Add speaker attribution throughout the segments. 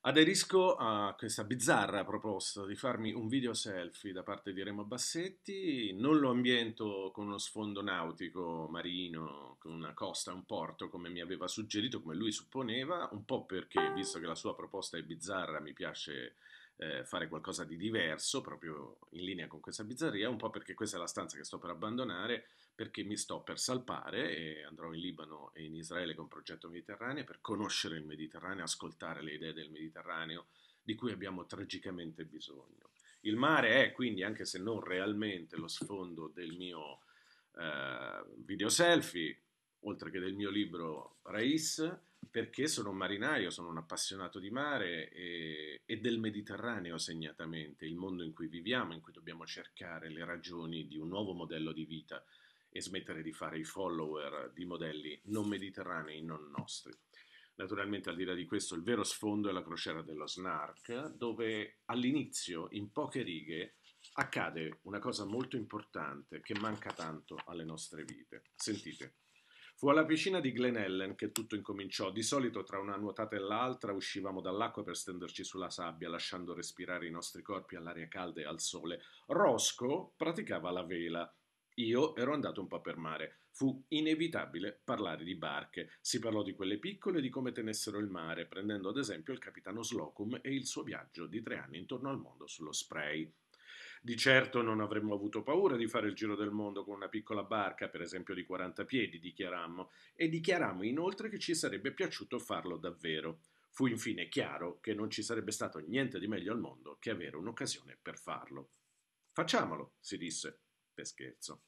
Speaker 1: Aderisco a questa bizzarra proposta di farmi un video selfie da parte di Remo Bassetti, non lo ambiento con uno sfondo nautico marino, con una costa, un porto come mi aveva suggerito, come lui supponeva, un po' perché visto che la sua proposta è bizzarra mi piace eh, fare qualcosa di diverso, proprio in linea con questa bizzarria, un po' perché questa è la stanza che sto per abbandonare, perché mi sto per salpare e andrò in Libano e in Israele con Progetto Mediterraneo per conoscere il Mediterraneo, ascoltare le idee del Mediterraneo di cui abbiamo tragicamente bisogno. Il mare è quindi, anche se non realmente, lo sfondo del mio eh, video selfie, oltre che del mio libro Raiz, perché sono un marinaio, sono un appassionato di mare e, e, del Mediterraneo segnatamente, il mondo in cui viviamo, in cui dobbiamo cercare le ragioni di un nuovo modello di vita e smettere di fare i follower di modelli non mediterranei, non nostri. Naturalmente al di là di questo il vero sfondo è la crociera dello Snark, dove all'inizio, in poche righe, accade una cosa molto importante che manca tanto alle nostre vite. Sentite. Fu alla piscina di Glen Ellen che tutto incominciò. Di solito tra una nuotata e l'altra uscivamo dall'acqua per stenderci sulla sabbia, lasciando respirare i nostri corpi all'aria calda e al sole. Roscoe praticava la vela. Io ero andato un po' per mare. Fu inevitabile parlare di barche. Si parlò di quelle piccole e di come tenessero il mare, prendendo ad esempio il capitano Slocum e il suo viaggio di tre anni intorno al mondo sullo spray. Di certo non avremmo avuto paura di fare il giro del mondo con una piccola barca, per esempio di 40 piedi, dichiarammo, e dichiarammo inoltre che ci sarebbe piaciuto farlo davvero. Fu infine chiaro che non ci sarebbe stato niente di meglio al mondo che avere un'occasione per farlo. Facciamolo, si disse, per scherzo.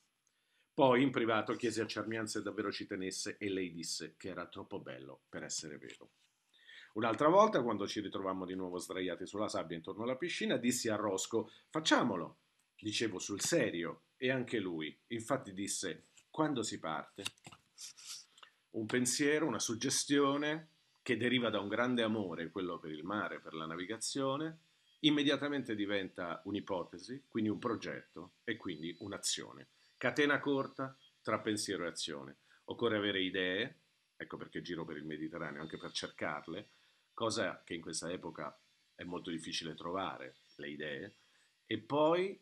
Speaker 1: Poi in privato chiese a Charmian se davvero ci tenesse e lei disse che era troppo bello per essere vero. Un'altra volta, quando ci ritrovammo di nuovo sdraiati sulla sabbia intorno alla piscina, dissi a Rosco: Facciamolo! Dicevo sul serio, e anche lui. Infatti disse: Quando si parte? Un pensiero, una suggestione che deriva da un grande amore, quello per il mare, per la navigazione, immediatamente diventa un'ipotesi, quindi un progetto e quindi un'azione. Catena corta tra pensiero e azione. Occorre avere idee, ecco perché giro per il Mediterraneo, anche per cercarle, cosa che in questa epoca è molto difficile trovare, le idee, e poi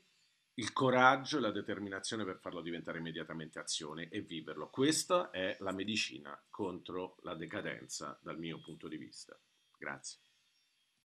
Speaker 1: il coraggio e la determinazione per farlo diventare immediatamente azione e viverlo. Questa è la medicina contro la decadenza dal mio punto di vista. Grazie.